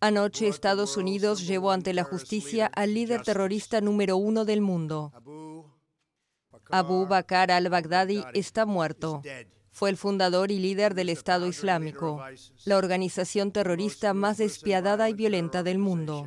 Anoche Estados Unidos llevó ante la justicia al líder terrorista número uno del mundo. Abu Bakr al-Baghdadi está muerto. Fue el fundador y líder del Estado Islámico, la organización terrorista más despiadada y violenta del mundo.